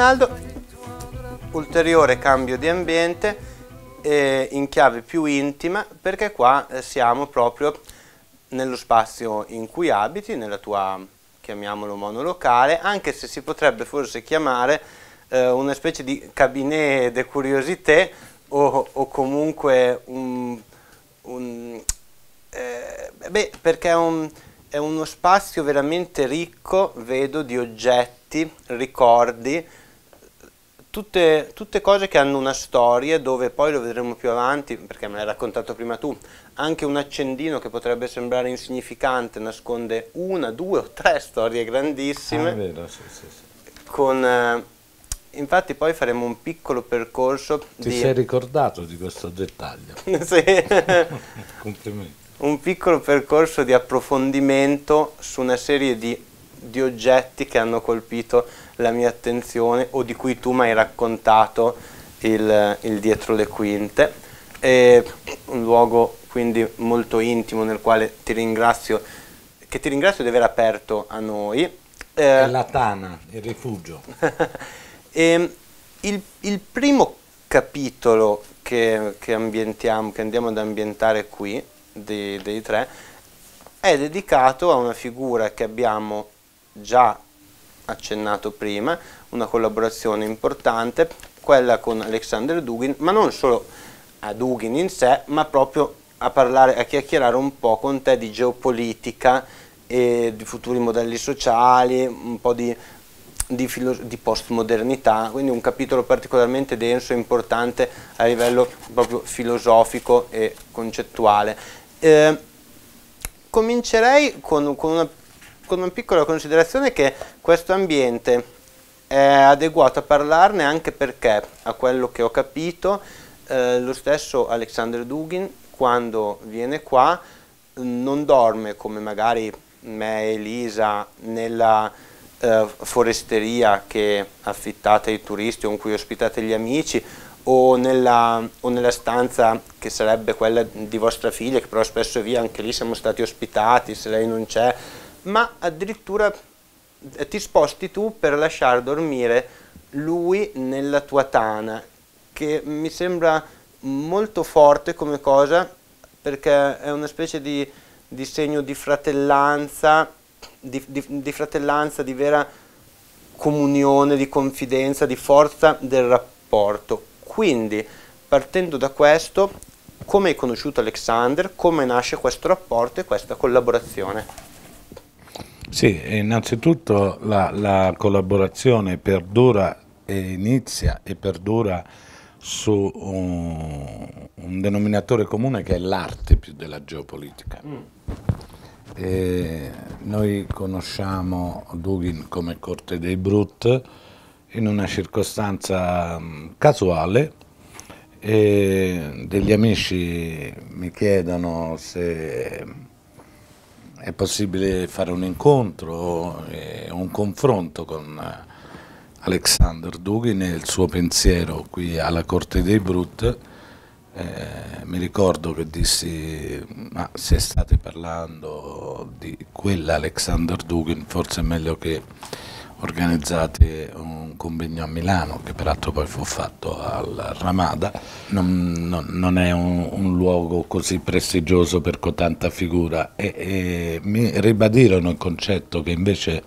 Rinaldo ulteriore cambio di ambiente eh, in chiave più intima perché qua eh, siamo proprio nello spazio in cui abiti, nella tua, chiamiamolo, monolocale, anche se si potrebbe forse chiamare eh, una specie di cabinet de curiosité o, o comunque un... un eh, beh, perché è, un, è, uno spazio veramente ricco, vedo, di oggetti, ricordi, Tutte, tutte, cose che hanno una storia dove poi lo vedremo più avanti, perché me l'hai raccontato prima tu, anche un accendino che potrebbe sembrare insignificante nasconde una, due o tre storie grandissime. Ah, vero, sì, sì, sì. Con, eh, infatti poi faremo un piccolo percorso. Ti di... sei ricordato di questo dettaglio. sì. Complimenti. Un piccolo percorso di approfondimento su una serie di di oggetti che hanno colpito la mia attenzione o di cui tu mi hai raccontato il, il dietro le quinte. È un luogo quindi molto intimo nel quale ti ringrazio, che ti ringrazio di aver aperto a noi. Eh, la tana, il rifugio. e, il, il, primo capitolo che, che, ambientiamo, che andiamo ad ambientare qui, dei, dei tre, è dedicato a una figura che abbiamo già accennato prima, una collaborazione importante, quella con Alexander Dugin, ma non solo a Dugin in sé, ma proprio a parlare, a chiacchierare un po' con te di geopolitica e di futuri modelli sociali, un po' di, di, di postmodernità, quindi un capitolo particolarmente denso e importante a livello proprio filosofico e concettuale. Eh, comincerei con, con una con una piccola considerazione che questo ambiente è adeguato a parlarne anche perché, a quello che ho capito, eh, lo stesso Alexander Dugin quando viene qua non dorme come magari me e Elisa nella eh, foresteria che affittate ai turisti o in cui ospitate gli amici o nella, o nella, stanza che sarebbe quella di vostra figlia che però spesso via anche lì siamo stati ospitati se lei non c'è ma addirittura eh, ti sposti tu per lasciar dormire lui nella tua tana, che mi sembra molto forte come cosa, perché è una specie di, di segno di fratellanza, di, di, di fratellanza, di vera comunione, di confidenza, di forza del rapporto. Quindi, partendo da questo, come hai conosciuto Alexander, come nasce questo rapporto e questa collaborazione? Sì, innanzitutto la, la collaborazione perdura e inizia e perdura su un, un, denominatore comune che è l'arte più della geopolitica. Mm. E noi conosciamo Dugin come Corte dei Brut in una circostanza mm, casuale e degli amici mi chiedono se è possibile fare un incontro, un confronto con Alexander Dugin e il suo pensiero qui alla Corte dei Brut. Eh, mi ricordo che dissi, ma se state parlando di quella Alexander Dugin forse è meglio che organizzate un convegno a Milano, che peraltro poi fu fatto al Ramada. Non, non, non è un, un, luogo così prestigioso per tanta figura e, e mi ribadirono il concetto che invece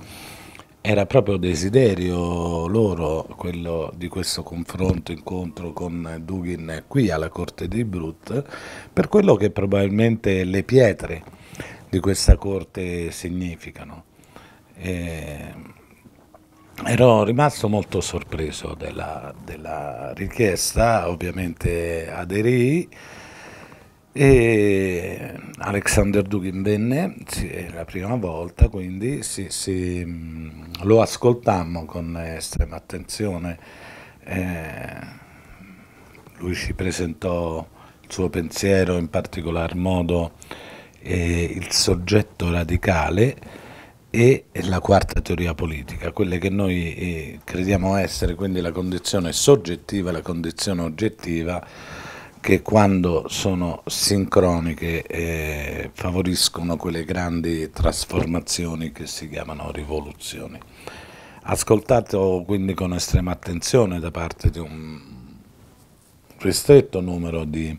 era proprio desiderio loro quello di questo confronto, incontro con Dugin qui alla corte di Brut, per quello che probabilmente le pietre di questa corte significano. E Ero rimasto molto sorpreso della, della richiesta, ovviamente aderì e Alexander Dugin venne, sì, è la prima volta, quindi sì, sì, mm, lo ascoltammo con estrema attenzione. Eh, lui ci presentò il suo pensiero, in particolar modo eh, il soggetto radicale e la quarta teoria politica, quelle che noi eh, crediamo essere quindi la condizione soggettiva e la condizione oggettiva che quando sono sincroniche eh, favoriscono quelle grandi trasformazioni che si chiamano rivoluzioni. Ascoltato oh, quindi con estrema attenzione da parte di un ristretto numero di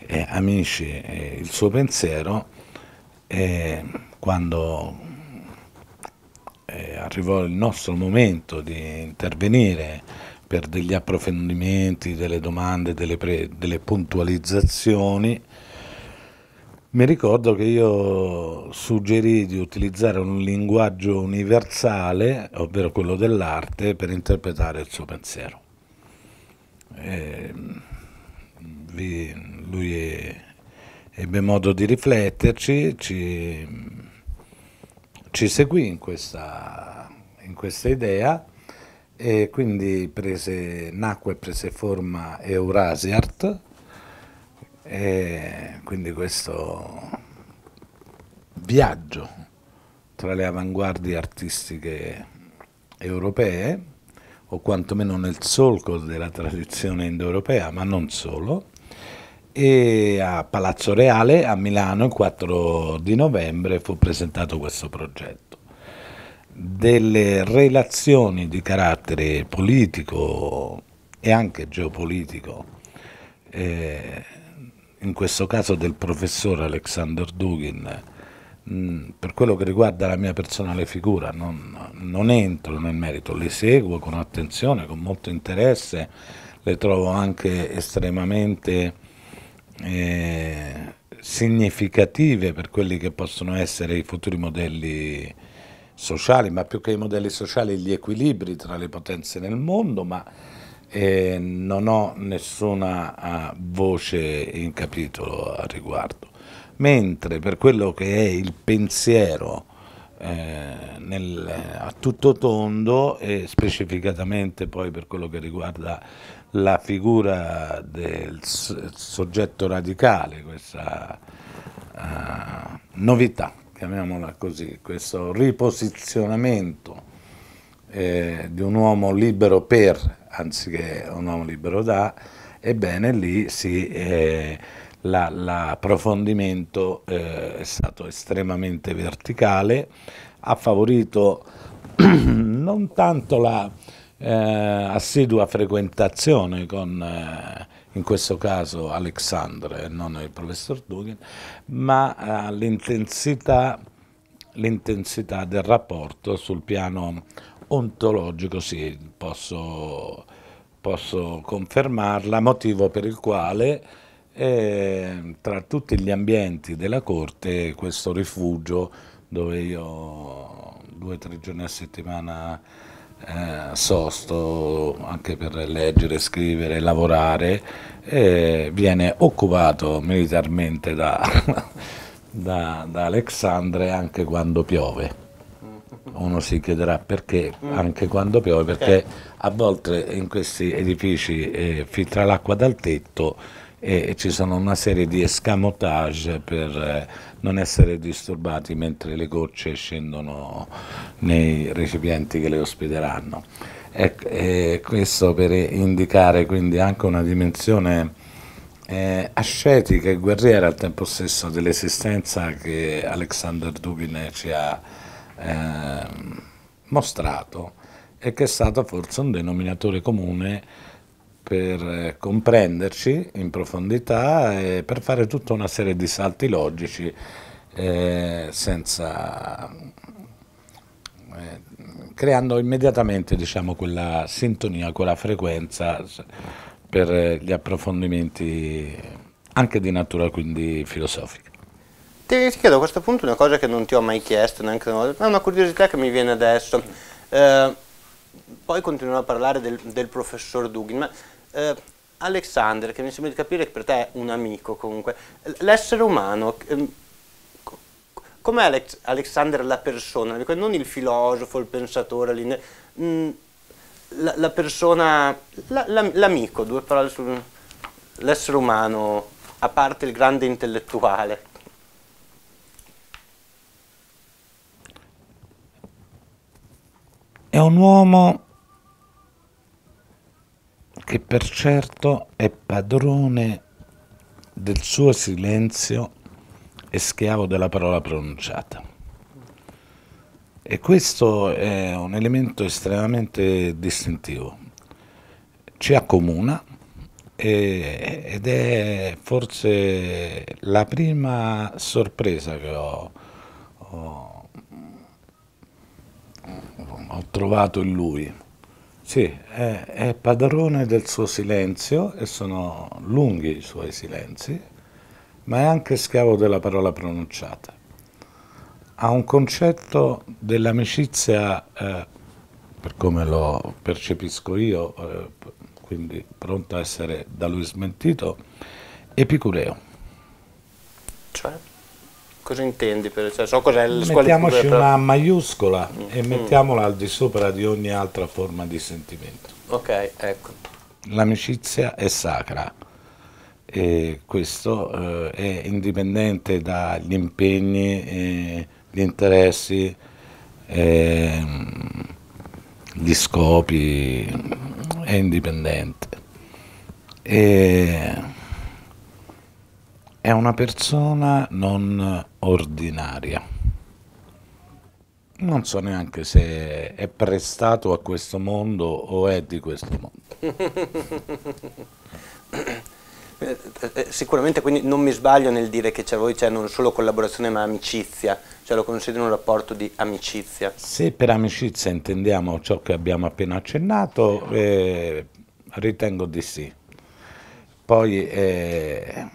eh, amici eh, il suo pensiero eh, quando eh, arrivò il nostro momento di intervenire per degli approfondimenti, delle domande, delle, pre, delle puntualizzazioni, mi ricordo che io suggerì di utilizzare un linguaggio universale, ovvero quello dell'arte, per interpretare il suo pensiero. E ehm, lui ebbe modo di rifletterci, ci ci seguì in questa, in questa idea e quindi prese, nacque e prese forma Eurasiart e quindi questo viaggio tra le avanguardie artistiche europee o quantomeno nel solco della tradizione indoeuropea, ma non solo e a Palazzo Reale a Milano il 4 di novembre fu presentato questo progetto. Delle relazioni di carattere politico e anche geopolitico, eh, in questo caso del professor Alexander Dugin, mh, mm, per quello che riguarda la mia personale figura, non, non entro nel merito, le seguo con attenzione, con molto interesse, le trovo anche estremamente eh, significative per quelli che possono essere i futuri modelli sociali, ma più che i modelli sociali gli equilibri tra le potenze nel mondo, ma eh, non ho nessuna ah, voce in capitolo a riguardo. Mentre per quello che è il pensiero eh, nel, a tutto tondo e specificatamente poi per quello che riguarda la figura del soggetto radicale, questa eh, novità, chiamiamola così, questo riposizionamento eh, di un uomo libero per, anziché un uomo libero da, ebbene lì si... Eh, l'approfondimento la, eh, è stato estremamente verticale, ha favorito non tanto la eh, assidua frequentazione con, eh, in questo caso, Alexandre e non il professor Dugin, ma eh, l'intensità del rapporto sul piano ontologico, sì, posso, posso confermarla, motivo per il quale e tra tutti gli ambienti della corte questo rifugio dove io due o tre giorni a settimana eh, sosto anche per leggere, scrivere, lavorare e viene occupato militarmente da, da, da Alexandre anche quando piove uno si chiederà perché anche quando piove, perché a volte in questi edifici eh, filtra l'acqua dal tetto e ci sono una serie di escamotage per eh, non essere disturbati mentre le gocce scendono nei recipienti che le ospiteranno. Ecco, e questo per indicare quindi anche una dimensione eh, ascetica e guerriera al tempo stesso dell'esistenza che Alexander Dubin ci ha eh, mostrato e che è stato forse un denominatore comune per eh, comprenderci in profondità e per fare tutta una serie di salti logici eh, senza, eh, creando immediatamente diciamo, quella sintonia, quella frequenza per eh, gli approfondimenti anche di natura quindi filosofica. Ti, ti chiedo a questo punto una cosa che non ti ho mai chiesto neanche una ma è una curiosità che mi viene adesso. Eh, poi continuerò a parlare del, del professor Dugin, ma eh, Alexander, che mi sembra di capire che per te è un amico comunque, l'essere umano, ehm, com'è Alex, Alexander la persona, non il filosofo, il pensatore, mm, la, la persona, l'amico, la, la, due parole sull'essere umano, a parte il grande intellettuale. È un uomo che per certo è padrone del suo silenzio e schiavo della parola pronunciata. E questo è un elemento estremamente distintivo, ci accomuna e, ed è forse la prima sorpresa che ho, ho, ho trovato in lui sì, è, è padrone del suo silenzio e sono lunghi i suoi silenzi, ma è anche schiavo della parola pronunciata. Ha un concetto dell'amicizia, eh, per come lo percepisco io, eh, quindi pronto a essere da lui smentito, epicureo. Cioè? Cosa intendi? Per, cioè, so cos'è la Mettiamoci squalifica. una maiuscola mm. e mettiamola mm. al di sopra di ogni altra forma di sentimento. Ok, ecco. L'amicizia è sacra e questo eh, è indipendente dagli impegni, eh, gli interessi, eh, gli scopi, è indipendente. E è una persona non ordinaria. Non so neanche se è prestato a questo mondo o è di questo mondo. Eh, eh, eh, sicuramente quindi non mi sbaglio nel dire che c'è cioè, voi c'è cioè, non solo collaborazione ma amicizia, cioè lo considero un rapporto di amicizia. Se per amicizia intendiamo ciò che abbiamo appena accennato, eh, ritengo di sì. Poi eh,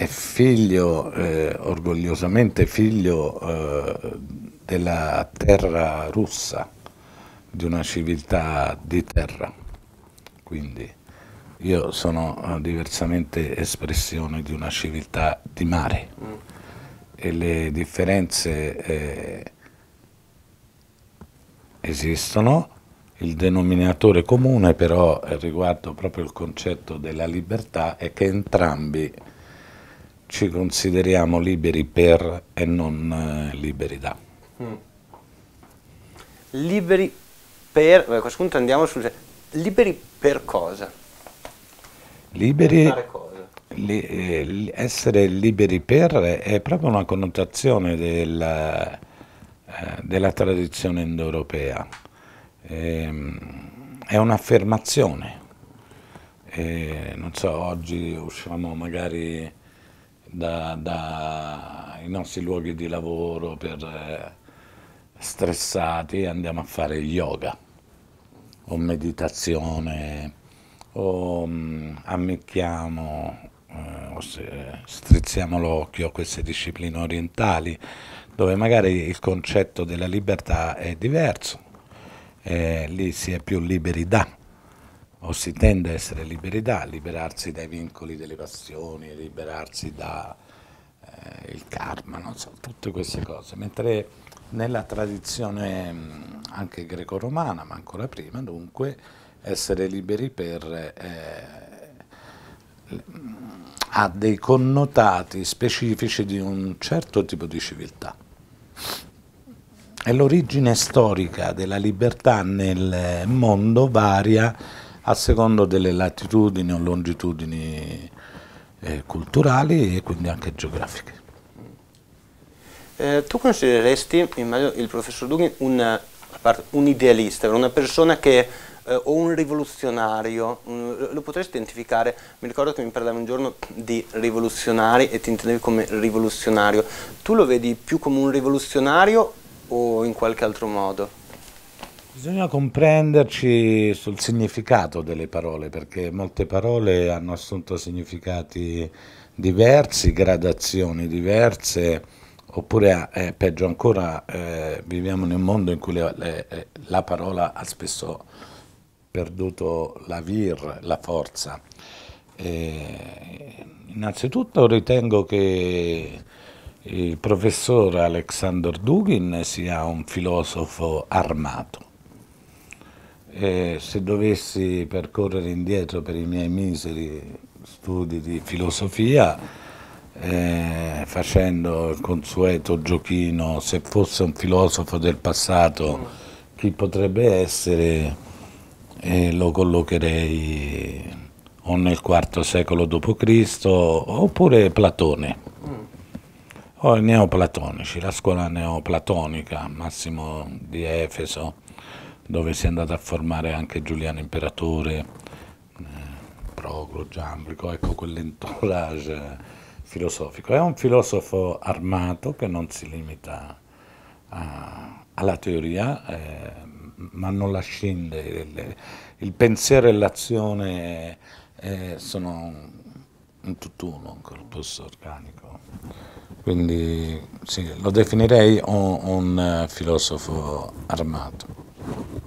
è figlio, eh, orgogliosamente figlio eh, della terra russa, di una civiltà di terra. Quindi io sono eh, diversamente espressione di una civiltà di mare e le differenze eh, esistono, il denominatore comune però riguardo proprio il concetto della libertà è che entrambi ci consideriamo liberi per e non eh, liberi da. Mm. Liberi per, a questo punto andiamo sul... Liberi per cosa? Liberi... Per cosa? Li, eh, essere liberi per è proprio una connotazione del, eh, della tradizione indoeuropea. Ehm, è un'affermazione. Eh, non so, oggi usciamo magari dai da nostri luoghi di lavoro per eh, stressati andiamo a fare yoga o meditazione o mh, mm, ammicchiamo eh, o se, strizziamo l'occhio a queste discipline orientali dove magari il concetto della libertà è diverso, eh, lì si è più liberi da o si tende a essere liberi liberarsi dai vincoli delle passioni, liberarsi dal eh, karma, no? so, tutte queste cose, mentre nella tradizione mm, anche greco-romana, ma ancora prima dunque, essere liberi per, eh, ha dei connotati specifici di un certo tipo di civiltà. E l'origine storica della libertà nel mondo varia a secondo delle latitudini o longitudini eh, culturali e quindi anche geografiche. Eh, tu consideresti, immagino, il professor Dugin un, un idealista, una persona che eh, o un rivoluzionario, lo potresti identificare? Mi ricordo che mi parlavi un giorno di rivoluzionari e ti intendevi come rivoluzionario. Tu lo vedi più come un rivoluzionario o in qualche altro modo? Bisogna comprenderci sul significato delle parole, perché molte parole hanno assunto significati diversi, gradazioni diverse, oppure eh, eh peggio ancora eh, viviamo in un mondo in cui le, le, eh, la parola ha spesso perduto la vir, la forza. E innanzitutto ritengo che il professor Alexander Dugin sia un filosofo armato e se dovessi percorrere indietro per i miei miseri studi di filosofia, eh, facendo il consueto giochino, se fosse un filosofo del passato, chi potrebbe essere, eh, lo collocherei o nel IV secolo d.C. oppure Platone, mm. o i neoplatonici, la scuola neoplatonica, Massimo di Efeso dove si è andato a formare anche Giuliano Imperatore, eh, Proclo, Giambrico, ecco quell'entourage filosofico. È un filosofo armato che non si limita a, alla teoria, eh, ma non la scende. Il, il pensiero e l'azione eh, sono un tutt'uno, un corpus organico. Quindi sì, lo definirei un, un eh, filosofo armato.